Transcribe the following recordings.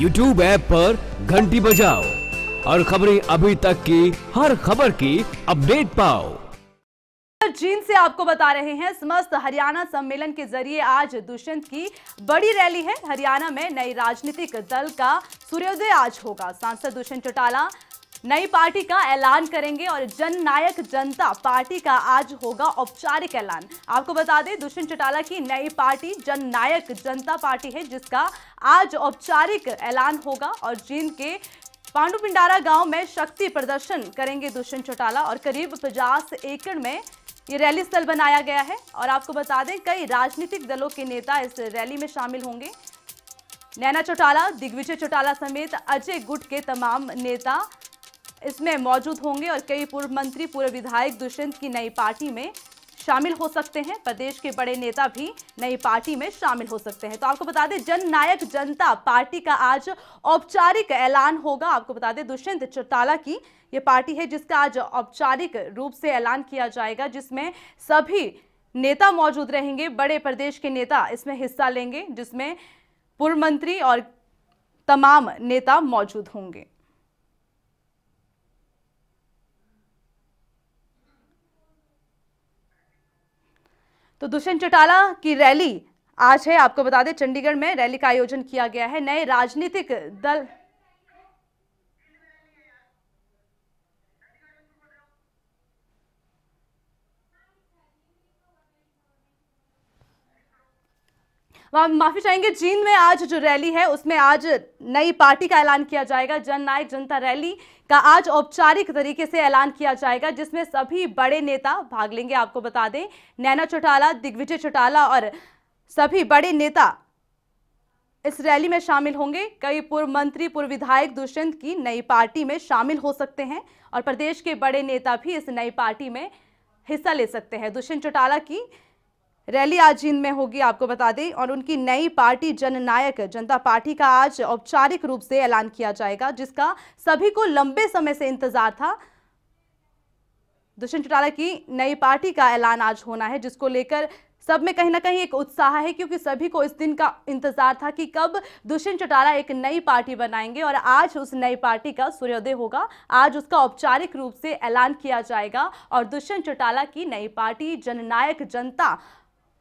YouTube app पर घंटी बजाओ और खबरें अभी तक की हर खबर की अपडेट पाओ चीन से आपको बता रहे हैं समस्त हरियाणा सम्मेलन के जरिए आज दुष्यंत की बड़ी रैली है हरियाणा में नई राजनीतिक दल का सूर्योदय आज होगा सांसद दुष्यंत चौटाला नई पार्टी का ऐलान करेंगे और जननायक जनता पार्टी का आज होगा औपचारिक ऐलान आपको बता दें दुष्यंत चौटाला की नई पार्टी जननायक जनता पार्टी है जिसका आज औपचारिक ऐलान होगा और जिनके के पांडु पिंडारा गांव में शक्ति प्रदर्शन करेंगे दुष्यंत चौटाला और करीब पचास एकड़ में ये रैली स्थल बनाया गया है और आपको बता दें कई राजनीतिक दलों के नेता इस रैली में शामिल होंगे नैना चौटाला दिग्विजय चौटाला समेत अजय गुट के तमाम नेता इसमें मौजूद होंगे और कई पूर्व मंत्री पूर्व विधायक दुष्यंत की नई पार्टी में शामिल हो सकते हैं प्रदेश के बड़े नेता भी नई पार्टी में शामिल हो सकते हैं तो आपको बता दें जन नायक जनता पार्टी का आज औपचारिक ऐलान होगा आपको बता दें दुष्यंत चौटाला की ये पार्टी है जिसका आज औपचारिक रूप से ऐलान किया जाएगा जिसमें सभी नेता मौजूद रहेंगे बड़े प्रदेश के नेता इसमें हिस्सा लेंगे जिसमें पूर्व मंत्री और तमाम नेता मौजूद होंगे तो दुष्यंत चौटाला की रैली आज है आपको बता दें चंडीगढ़ में रैली का आयोजन किया गया है नए राजनीतिक दल माफी चाहेंगे जींद में आज जो रैली है उसमें आज नई पार्टी का ऐलान किया जाएगा जन नायक जनता रैली का आज औपचारिक तरीके से ऐलान किया जाएगा जिसमें सभी बड़े नेता भाग लेंगे आपको बता दें नैना चौटाला दिग्विजय चौटाला और सभी बड़े नेता इस रैली में शामिल होंगे कई पूर्व मंत्री पूर्व विधायक दुष्यंत की नई पार्टी में शामिल हो सकते हैं और प्रदेश के बड़े नेता भी इस नई पार्टी में हिस्सा ले सकते हैं दुष्यंत चौटाला की रैली आज जींद में होगी आपको बता दें और उनकी नई पार्टी जननायक जनता पार्टी का आज औपचारिक रूप से ऐलान किया जाएगा जिसका सभी को लंबे समय से इंतजार था दुष्यंत चौटाला की नई पार्टी का ऐलान आज होना है जिसको लेकर सब में कहीं ना कहीं एक उत्साह है क्योंकि सभी को इस दिन का इंतजार था कि कब दुष्यंत चौटाला एक नई पार्टी बनाएंगे और आज उस नई पार्टी का सूर्योदय होगा आज उसका औपचारिक रूप से ऐलान किया जाएगा और दुष्यंत चौटाला की नई पार्टी जननायक जनता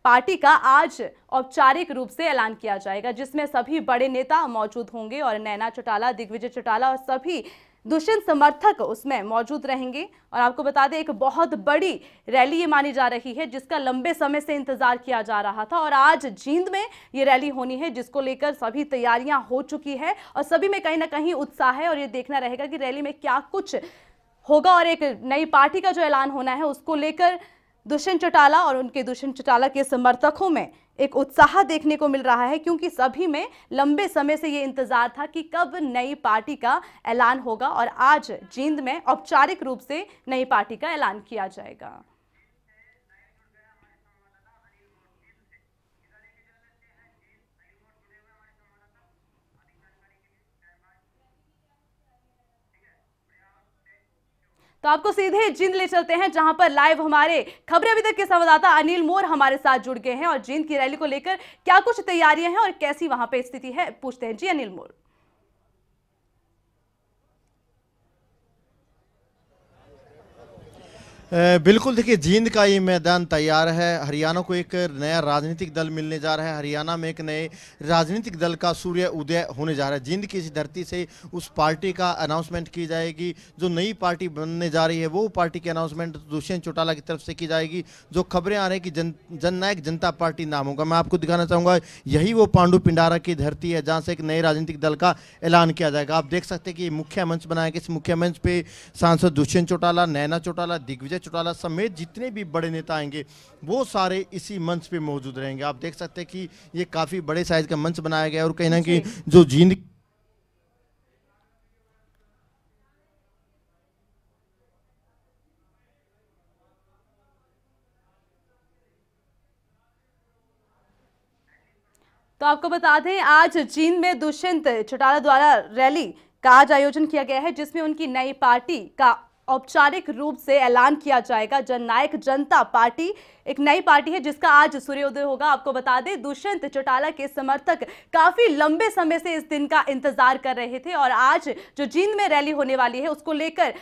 पार्टी का आज औपचारिक रूप से ऐलान किया जाएगा जिसमें सभी बड़े नेता मौजूद होंगे और नैना चौटाला दिग्विजय चौटाला और सभी दुष्यंत समर्थक उसमें मौजूद रहेंगे और आपको बता दें एक बहुत बड़ी रैली ये मानी जा रही है जिसका लंबे समय से इंतजार किया जा रहा था और आज जींद में ये रैली होनी है जिसको लेकर सभी तैयारियां हो चुकी है और सभी में कहीं ना कहीं उत्साह है और ये देखना रहेगा कि रैली में क्या कुछ होगा और एक नई पार्टी का जो ऐलान होना है उसको लेकर दुष्यंत चौटाला और उनके दुष्यंत चौटाला के समर्थकों में एक उत्साह देखने को मिल रहा है क्योंकि सभी में लंबे समय से ये इंतज़ार था कि कब नई पार्टी का ऐलान होगा और आज जींद में औपचारिक रूप से नई पार्टी का ऐलान किया जाएगा तो आपको सीधे जींद ले चलते हैं जहां पर लाइव हमारे खबरें अभी तक के संवाददाता अनिल मोर हमारे साथ जुड़ गए हैं और जींद की रैली को लेकर क्या कुछ तैयारियां हैं और कैसी वहां पर स्थिति है पूछते हैं जी अनिल मोर बिल्कुल देखिए जींद का ये मैदान तैयार है हरियाणा को एक नया राजनीतिक दल मिलने जा रहा है हरियाणा में एक नए राजनीतिक दल का सूर्य उदय होने जा रहा है जींद की इस धरती से उस पार्टी का अनाउंसमेंट की जाएगी जो नई पार्टी बनने जा रही है वो पार्टी की अनाउंसमेंट दुष्यंत चौटाला की तरफ से की जाएगी जो खबरें आ रही हैं कि जन जननायक जनता पार्टी नाम होगा मैं आपको दिखाना चाहूँगा यही वो पांडु पिंडारा की धरती है जहाँ से एक नए राजनीतिक दल का ऐलान किया जाएगा आप देख सकते हैं कि मुख्य मंच बनाया गया इस मुख्य मंच पर सांसद दुष्यंत चौटाला नैना चौटाला दिग्विजय संजय चौटाला समेत जितने भी बड़े नेता आएंगे वो सारे इसी मंच पे मौजूद रहेंगे आप देख सकते हैं कि ये काफ़ी बड़े साइज का मंच बनाया गया और कहीं ना कहीं जो जींद तो आपको बता दें आज चीन में दुष्यंत चौटाला द्वारा रैली का आज आयोजन किया गया है जिसमें उनकी नई पार्टी का औपचारिक रूप से ऐलान किया जाएगा जननायक जनता पार्टी एक नई पार्टी है जिसका आज सूर्योदय होगा आपको बता दें दुष्यंत चौटाला के समर्थक काफ़ी लंबे समय से इस दिन का इंतजार कर रहे थे और आज जो जींद में रैली होने वाली है उसको लेकर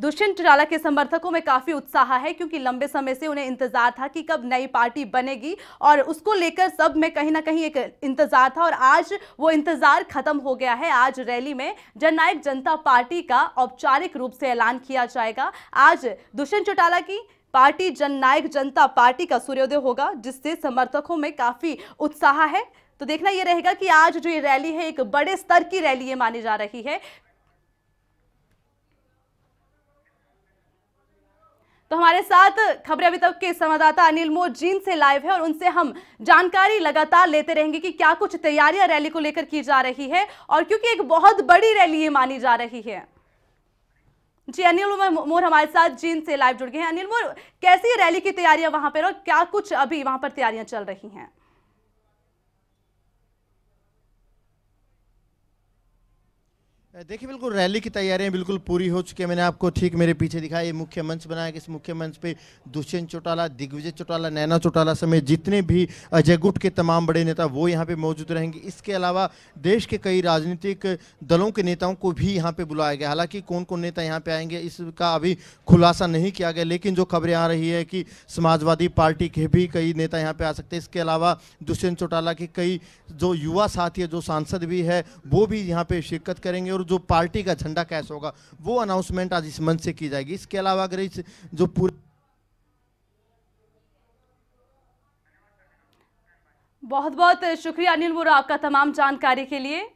दुष्यंत चौटाला के समर्थकों में काफ़ी उत्साह है क्योंकि लंबे समय से उन्हें इंतज़ार था कि कब नई पार्टी बनेगी और उसको लेकर सब में कहीं ना कहीं एक इंतज़ार था और आज वो इंतज़ार खत्म हो गया है आज रैली में जननायक जनता पार्टी का औपचारिक रूप से ऐलान किया जाएगा आज दुष्यंत चौटाला की पार्टी जननायक जनता पार्टी का सूर्योदय होगा जिससे समर्थकों में काफ़ी उत्साह है तो देखना यह रहेगा कि आज जो ये रैली है एक बड़े स्तर की रैली ये मानी जा रही है तो हमारे साथ खबरें अभी तक के संवाददाता अनिल मोर जीन से लाइव है और उनसे हम जानकारी लगातार लेते रहेंगे कि क्या कुछ तैयारियां रैली को लेकर की जा रही है और क्योंकि एक बहुत बड़ी रैली ये मानी जा रही है जी अनिल मोर हमारे साथ जीन से लाइव जुड़ गए हैं अनिल मोर कैसी रैली की तैयारियां वहां पर और क्या कुछ अभी वहां पर तैयारियां चल रही हैं देखिए बिल्कुल रैली की तैयारियां बिल्कुल पूरी हो चुकी है मैंने आपको ठीक मेरे पीछे दिखाया ये मुख्य मंच बनाया कि इस मुख्य मंच पे दुष्यंत चौटाला दिग्विजय चौटाला नैना चौटाला समेत जितने भी अजय गुट के तमाम बड़े नेता वो यहाँ पे मौजूद रहेंगे इसके अलावा देश के कई राजनीतिक दलों के नेताओं को भी यहाँ पर बुलाया गया हालाँकि कौन कौन नेता यहाँ पर आएंगे इसका अभी खुलासा नहीं किया गया लेकिन जो खबरें आ रही है कि समाजवादी पार्टी के भी कई नेता यहाँ पर आ सकते हैं इसके अलावा दुष्यंत चौटाला के कई जो युवा साथी है जो सांसद भी है वो भी यहाँ पर शिरकत करेंगे और जो पार्टी का झंडा कैश होगा वो अनाउंसमेंट आज इस मंच से की जाएगी इसके अलावा अगर इस जो पूरे बहुत बहुत शुक्रिया अनिल बोरा आपका तमाम जानकारी के लिए